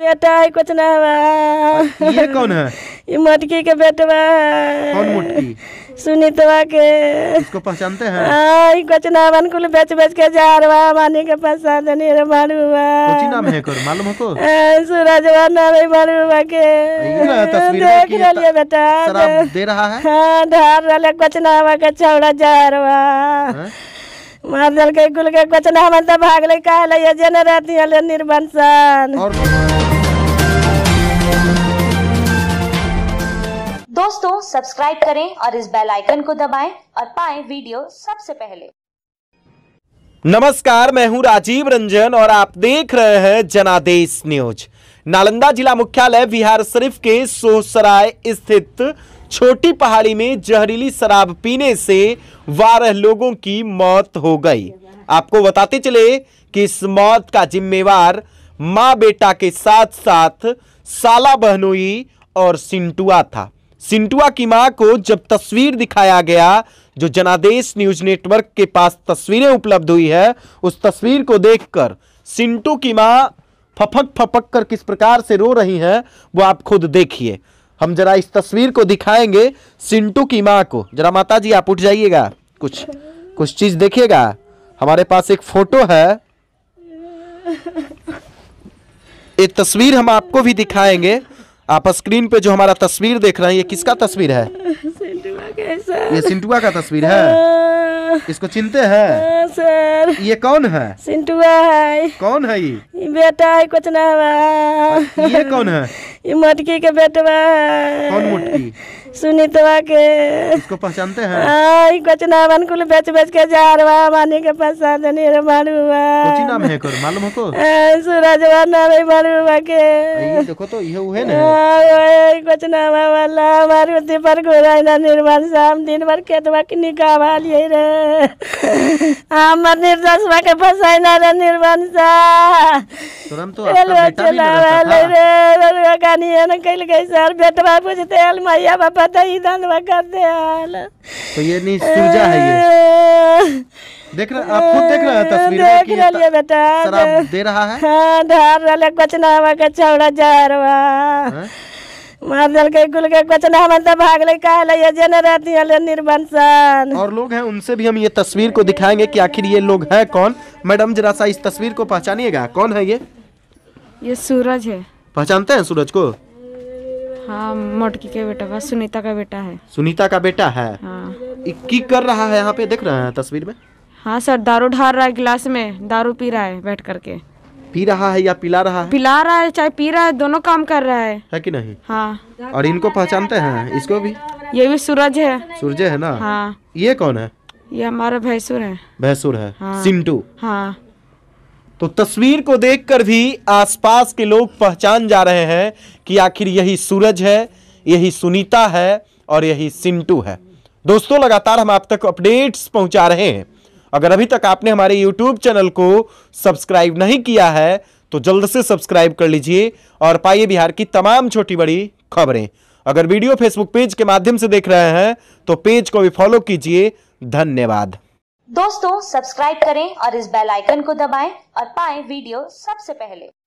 बेटा है कुछ ना ये कौन है ये मटकी के बेटवा कौन मटकी सुनीतवा के इसको पहचानते हैं आई हाँ, कुछ ना बन कुल बेच बेच के जा रहा माने के पैसा देने रे मारुवा कुछ नाम है कर मालूम हो को सूरजवा नाम है मारुवा के देख रहा लिया बेटा शराब दे रहा है हां धार वाला कुछ ना बा के छौड़ा जा रहा मार दल के गुल के कुछ ना मन भाग ले का ले ये न रहती है निर्वंसन दोस्तों सब्सक्राइब करें और इस बेल आइकन को दबाएं और पाएं वीडियो सबसे पहले नमस्कार मैं हूं राजीव रंजन और आप देख रहे हैं जनादेश न्यूज नालंदा जिला मुख्यालय बिहार शरीफ के सोहसराय स्थित छोटी पहाड़ी में जहरीली शराब पीने से बारह लोगों की मौत हो गई आपको बताते चले कि इस मौत का जिम्मेवार माँ बेटा के साथ साथ साला बहनोई और सिंटुआ था सिंटुआ की मां को जब तस्वीर दिखाया गया जो जनादेश न्यूज नेटवर्क के पास तस्वीरें उपलब्ध हुई है उस तस्वीर को देखकर सिंटू की मां फपक फपक कर किस प्रकार से रो रही हैं वो आप खुद देखिए हम जरा इस तस्वीर को दिखाएंगे सिंटू की माँ को जरा माता जी आप उठ जाइएगा कुछ कुछ चीज देखिएगा हमारे पास एक फोटो है ये तस्वीर हम आपको भी दिखाएंगे आप स्क्रीन पे जो हमारा तस्वीर देख रहे हैं ये किसका तस्वीर है ये सिंटुआ का तस्वीर है हाँ। इसको चिंते हैं सर ये कौन है सिंटुआ है कौन है ये बेटा है कुछ ना हुआ अच्छा, ये कौन है ये मटकी के बेटवा है कौन मटकी सुनीतवा के इसको पहचानते हैं आई हाँ, कुछ ना बन कुल बेच बेच के जा रहा माने के पैसा देने रे मारुवा कुछ नाम है कोर मालूम हो को सूरजवा नाम है मारुवा के ये देखो तो ये हुए हाँ, ना आई कोचना वाला मारुति पर गोरा ना निर्माण साम दिन भर के खेतवा की निकावा लिए रे हमर निर्दोष के फसाइना रे निर्वाण सा तुरंत तो आपका बेटा भी लगा था रे रे कहानी है ना कहिल गई सर बेटा पूछते हैं मैया बाबा तो ई दंदवा कर दे हाल तो ये नहीं सूजा है ये देख रहा आप खुद देख रहा हैं तस्वीर में देख रहे बेटा शराब दे रहा है हां धार रहा कचनावा के छौड़ा जहरवा मार दल के कुल के कुछ ना हम तो भाग ले का ले ये जन रहती है निर्बंसन और लोग हैं उनसे भी हम ये तस्वीर को दिखाएंगे कि आखिर ये लोग हैं कौन मैडम जरा सा इस तस्वीर को पहचानिएगा कौन है ये ये सूरज है पहचानते हैं सूरज को हाँ मोटकी के बेटा बस सुनीता का बेटा है सुनीता का बेटा है हाँ। की कर रहा है यहाँ पे देख रहे हैं तस्वीर में हाँ सर दारू ढार रहा है गिलास में दारू पी रहा है बैठ करके पी रहा है या पिला रहा है पिला रहा है चाहे पी रहा है दोनों काम कर रहा है है कि नहीं हाँ और इनको पहचानते हैं इसको भी ये भी सूरज है सूरज है ना हाँ ये कौन है ये हमारा भैंसुर है भैंसुर है हाँ। सिंटू हाँ तो तस्वीर को देखकर भी आसपास के लोग पहचान जा रहे हैं कि आखिर यही सूरज है यही सुनीता है और यही सिंटू है दोस्तों लगातार हम आप तक अपडेट्स पहुंचा रहे हैं अगर अभी तक आपने हमारे यूट्यूब चैनल को सब्सक्राइब नहीं किया है तो जल्द से सब्सक्राइब कर लीजिए और पाइए बिहार की तमाम छोटी बड़ी खबरें अगर वीडियो फेसबुक पेज के माध्यम से देख रहे हैं तो पेज को भी फॉलो कीजिए धन्यवाद दोस्तों सब्सक्राइब करें और इस बेल आइकन को दबाएं और पाएं वीडियो सबसे पहले